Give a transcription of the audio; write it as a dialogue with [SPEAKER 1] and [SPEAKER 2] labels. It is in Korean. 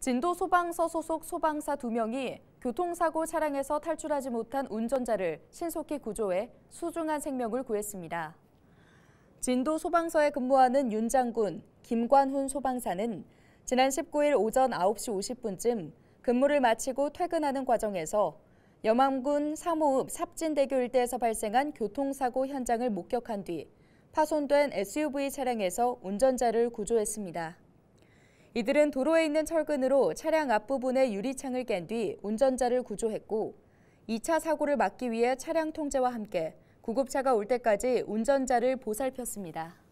[SPEAKER 1] 진도 소방서 소속 소방사 2명이 교통사고 차량에서 탈출하지 못한 운전자를 신속히 구조해 수중한 생명을 구했습니다. 진도 소방서에 근무하는 윤 장군, 김관훈 소방사는 지난 19일 오전 9시 50분쯤 근무를 마치고 퇴근하는 과정에서 영암군 삼호읍 삽진대교 일대에서 발생한 교통사고 현장을 목격한 뒤 파손된 SUV 차량에서 운전자를 구조했습니다. 이들은 도로에 있는 철근으로 차량 앞부분의 유리창을 깬 뒤 운전자를 구조했고 2차 사고를 막기 위해 차량 통제와 함께 구급차가 올 때까지 운전자를 보살폈습니다.